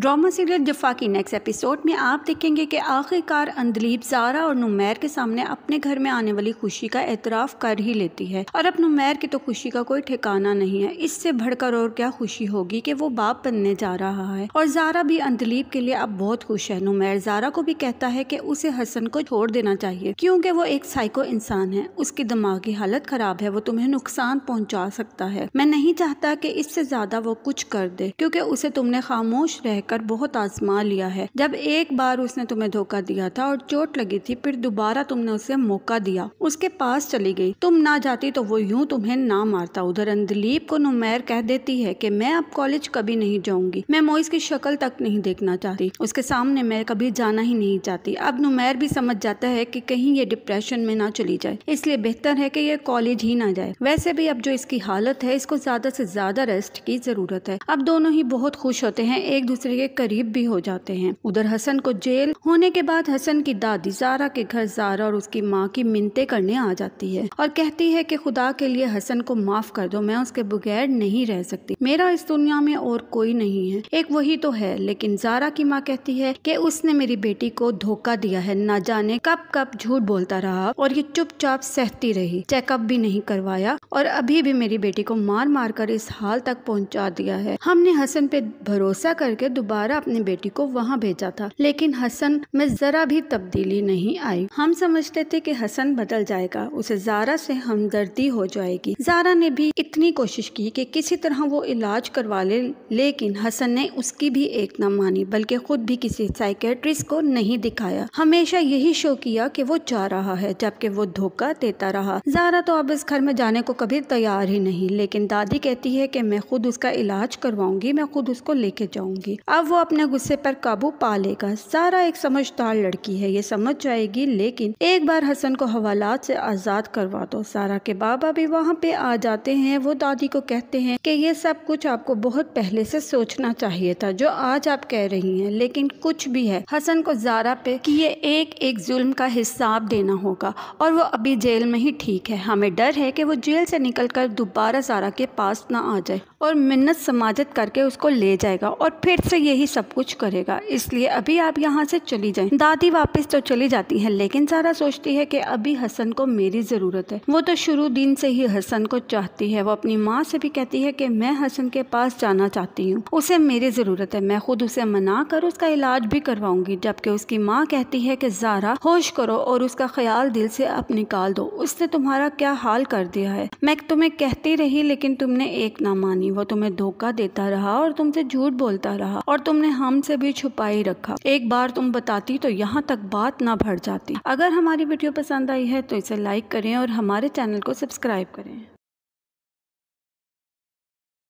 drama serial जफा की next episode में आप देखेंगे कि आखिरकार अंदलीप जारा और नुमैर के सामने अपने घर में आने वाली खुशी का एतराफ़ कर ही लेती है और अब नुमैर की तो खुशी का कोई ठिकाना नहीं है इससे भड़कर और क्या खुशी होगी कि वो बाप बनने जा रहा है और जारा भी अंदलीप के लिए अब बहुत खुश है नुमैर जारा को भी कहता है कि उसे हसन को छोड़ देना चाहिए क्योंकि वो एक साइको इंसान है उसकी दिमागी हालत खराब है वो तुम्हें नुकसान पहुँचा सकता है मैं नहीं चाहता कि इससे ज्यादा वो कुछ कर दे क्योंकि उसे तुमने खामोश रह लेकर बहुत आजमा लिया है जब एक बार उसने तुम्हें धोखा दिया था और चोट लगी थी फिर दोबारा तुमने उसे मौका दिया उसके पास चली गई तुम ना जाती तो वो यूं तुम्हें ना मारता उधर अंदलीप को नुमैर कह देती है कि मैं अब कॉलेज कभी नहीं जाऊंगी मैं मोइस की शक्ल तक नहीं देखना चाहती उसके सामने मैं कभी जाना ही नहीं चाहती अब नुमैर भी समझ जाता है की कहीं ये डिप्रेशन में ना चली जाए इसलिए बेहतर है की ये कॉलेज ही ना जाए वैसे भी अब जो इसकी हालत है इसको ज्यादा से ज्यादा रेस्ट की जरूरत है अब दोनों ही बहुत खुश होते हैं एक दूसरे के करीब भी हो जाते हैं उधर हसन को जेल होने के बाद हसन की दादी जारा के घर जारा और उसकी माँ की मिनते करने आ जाती है और कहती है कि खुदा के लिए हसन को माफ कर दो मैं उसके बगैर नहीं रह सकती मेरा इस दुनिया में और कोई नहीं है एक वही तो है लेकिन जारा की माँ कहती है कि उसने मेरी बेटी को धोखा दिया है ना जाने कब कब झूठ बोलता रहा और ये चुपचाप सहती रही चेकअप भी नहीं करवाया और अभी भी मेरी बेटी को मार मार कर इस हाल तक पहुंचा दिया है हमने हसन पे भरोसा करके दोबारा अपनी बेटी को वहाँ भेजा था लेकिन हसन में जरा भी तब्दीली नहीं आई हम समझते थे कि हसन बदल जाएगा उसे जारा से हमदर्दी हो जाएगी जारा ने भी इतनी कोशिश की कि किसी तरह वो इलाज करवा ले लेकिन हसन ने उसकी भी एक न मानी बल्कि खुद भी किसी साइकेट्रिस्ट को नहीं दिखाया हमेशा यही शो किया कि वो जा रहा है जबकि वो धोखा देता रहा जारा तो अब इस घर में जाने को कभी तैयार ही नहीं लेकिन दादी कहती है कि मैं खुद उसका इलाज करवाऊंगी मैं खुद उसको लेके जाऊंगी अब वो अपने गुस्से पर काबू पा लेगा सारा एक समझदार लड़की है ये समझ जाएगी लेकिन एक बार हसन को हवालात से आज़ाद करवा दो सारा के बाबा भी वहाँ पे आ जाते हैं वो दादी को कहते हैं कि ये सब कुछ आपको बहुत पहले से सोचना चाहिए था जो आज आप कह रही हैं लेकिन कुछ भी है हसन को जारा पे कि ये एक एक जुल्म का हिसाब देना होगा और वो अभी जेल में ही ठीक है हमें डर है कि वो जेल से कर दोबारा सारा के पास ना आ जाए और मिन्नत समाजत करके उसको ले जाएगा और फिर से यही सब कुछ करेगा इसलिए अभी आप यहाँ से चली जाए दादी वापस तो चली जाती है लेकिन सारा सोचती है कि अभी हसन को मेरी जरूरत है वो तो शुरू दिन से ही हसन को चाहती है वो अपनी माँ से भी कहती है कि मैं हसन के पास जाना चाहती हूँ उसे मेरी जरूरत है मैं खुद उसे मना कर उसका इलाज भी करवाऊंगी जबकि उसकी माँ कहती है की जारा होश करो और उसका ख्याल दिल से अब निकाल दो उसने तुम्हारा क्या हाल कर दिया है मैं तुम्हें कहती रही लेकिन तुमने एक ना मानी वो तुम्हें धोखा देता रहा और तुमसे झूठ बोलता रहा और और तुमने हमसे भी छुपाई रखा एक बार तुम बताती तो यहाँ तक बात ना भर जाती अगर हमारी वीडियो पसंद आई है तो इसे लाइक करें और हमारे चैनल को सब्सक्राइब करें